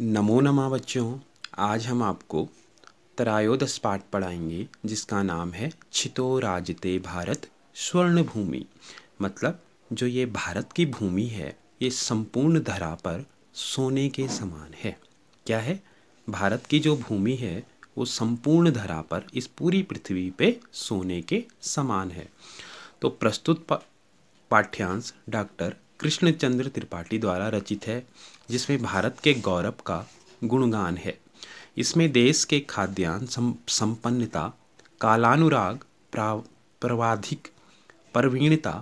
नमो नमा बच्चों आज हम आपको त्रायोदश पाठ पढ़ाएंगे जिसका नाम है छितो राजते भारत स्वर्ण भूमि मतलब जो ये भारत की भूमि है ये संपूर्ण धरा पर सोने के समान है क्या है भारत की जो भूमि है वो संपूर्ण धरा पर इस पूरी पृथ्वी पे सोने के समान है तो प्रस्तुत पा, पाठ्यांश डॉक्टर कृष्णचंद्र त्रिपाठी द्वारा रचित है जिसमें भारत के गौरव का गुणगान है इसमें देश के खाद्यान्न संपन्नता कालानुराग प्रवाधिक प्रवीणता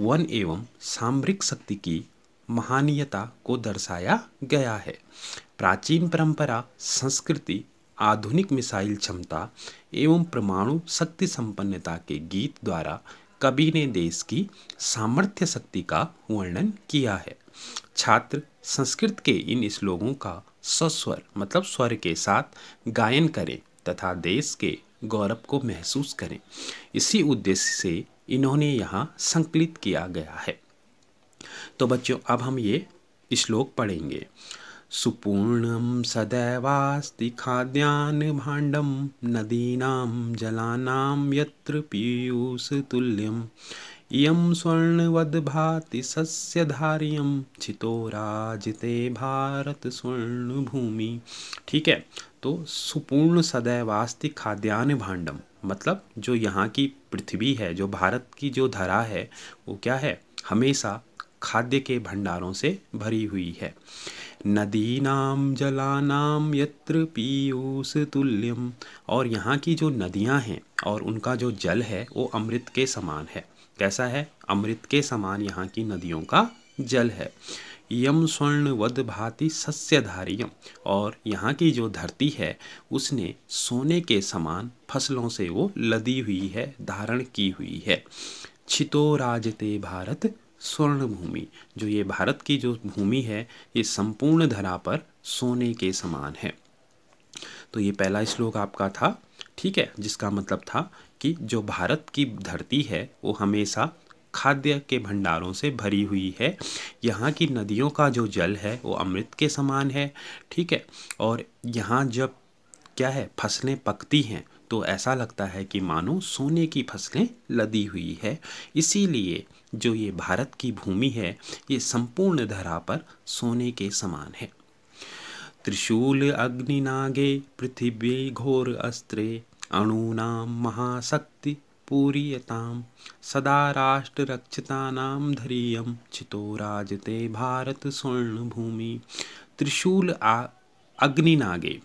वन एवं सामरिक शक्ति की महानीयता को दर्शाया गया है प्राचीन परंपरा संस्कृति आधुनिक मिसाइल क्षमता एवं परमाणु शक्ति संपन्नता के गीत द्वारा कवि ने देश की सामर्थ्य शक्ति का वर्णन किया है छात्र संस्कृत के इन श्लोकों का सस्वर मतलब स्वर के साथ गायन करें तथा देश के गौरव को महसूस करें इसी उद्देश्य से इन्होंने यहाँ संकलित किया गया है तो बच्चों अब हम ये श्लोक पढ़ेंगे सुपूर्ण सदैवास्ति खाद्यान भाण्डम नदीनां जलानां यत्र इं स्वर्णवद भाति सस्यधार्यं चितो राजिते भारत स्वर्ण भूमि ठीक है तो सुपूर्ण सदैवास्ति खाद्यान्न भाण्डम मतलब जो यहाँ की पृथ्वी है जो भारत की जो धरा है वो क्या है हमेशा खाद्य के भंडारों से भरी हुई है नदीनाम जलानाम यत्र पीयूष तुल्यम और यहाँ की जो नदियाँ हैं और उनका जो जल है वो अमृत के समान है कैसा है अमृत के समान यहाँ की नदियों का जल है यम स्वर्ण वध भांति सस्यधारियम और यहाँ की जो धरती है उसने सोने के समान फसलों से वो लदी हुई है धारण की हुई है छितो राजते भारत स्वर्ण भूमि जो ये भारत की जो भूमि है ये संपूर्ण धरा पर सोने के समान है तो ये पहला श्लोक आपका था ठीक है जिसका मतलब था कि जो भारत की धरती है वो हमेशा खाद्य के भंडारों से भरी हुई है यहाँ की नदियों का जो जल है वो अमृत के समान है ठीक है और यहाँ जब क्या है फसलें पकती हैं तो ऐसा लगता है कि मानो सोने की फसलें लदी हुई है इसीलिए जो ये भारत की भूमि है ये संपूर्ण धरा पर सोने के समान है त्रिशूल अग्निनागे पृथ्वी घोर अस्त्रे अणूनाम महाशक्ति पूरीयताम सदा राष्ट्र रक्षतानाम धरीयम चितो राजते भारत स्वर्ण भूमि त्रिशूल अग्निनागे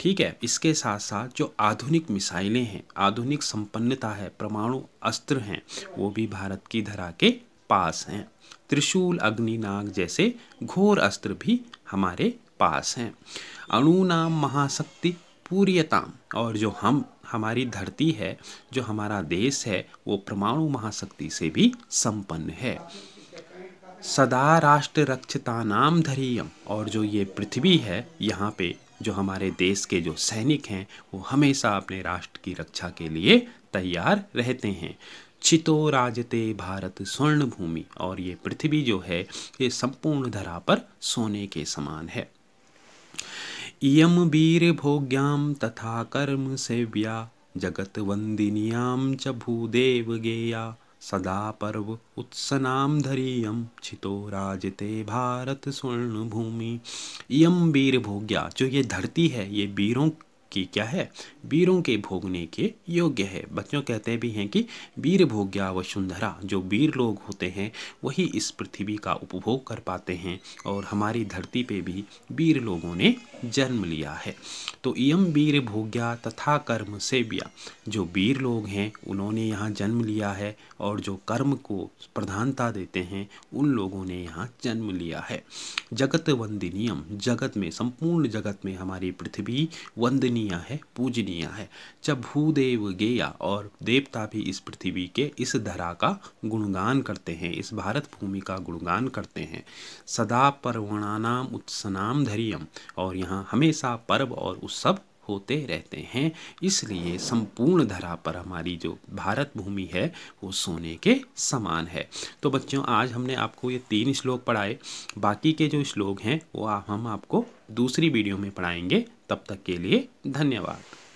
ठीक है इसके साथ साथ जो आधुनिक मिसाइलें हैं आधुनिक संपन्नता है परमाणु अस्त्र हैं वो भी भारत की धरा के पास हैं त्रिशूल अग्निनाग जैसे घोर अस्त्र भी हमारे पास हैं अणुनाम महाशक्ति पूर्यताम और जो हम हमारी धरती है जो हमारा देश है वो परमाणु महाशक्ति से भी संपन्न है सदा राष्ट्र रक्षता नाम धरीयम और जो ये पृथ्वी है यहाँ पे जो हमारे देश के जो सैनिक हैं वो हमेशा अपने राष्ट्र की रक्षा के लिए तैयार रहते हैं चितो राजते भारत स्वर्ण भूमि और ये पृथ्वी जो है ये संपूर्ण धरा पर सोने के समान है इम वीर भोग्याम तथा कर्म सेव्या जगत वंदिनियाम च भूदेव गेया सदा पर्व उत्सनाम धरीयम छितो राजते भारत स्वर्ण भूमि यम वीर भोग्या जो ये धरती है ये वीरों कि क्या है वीरों के भोगने के योग्य है बच्चों कहते भी हैं कि वीर भोग्या वसुंधरा जो वीर लोग होते हैं वही इस पृथ्वी का उपभोग कर पाते हैं और हमारी धरती पे भी वीर लोगों ने जन्म लिया है तो यम वीर भोग्या तथा कर्म सेव्या जो वीर लोग हैं उन्होंने यहाँ जन्म लिया है और जो कर्म को प्रधानता देते हैं उन लोगों ने यहाँ जन्म लिया है जगत वंदनीयम जगत में संपूर्ण जगत में हमारी पृथ्वी वंदनीय पूजनीय है पूजनीय है जब भूदेव गेया और देवता भी इस पृथ्वी के इस धरा का गुणगान करते हैं इस भारत भूमि का गुणगान करते हैं सदा पर्वणानाम उत्सनाम धैर्यम और यहाँ हमेशा पर्व और उत्सव होते रहते हैं इसलिए संपूर्ण धरा पर हमारी जो भारत भूमि है वो सोने के समान है तो बच्चों आज हमने आपको ये तीन श्लोक पढ़ाए बाकी के जो श्लोक हैं वो हम आपको दूसरी वीडियो में पढ़ाएंगे तब तक के लिए धन्यवाद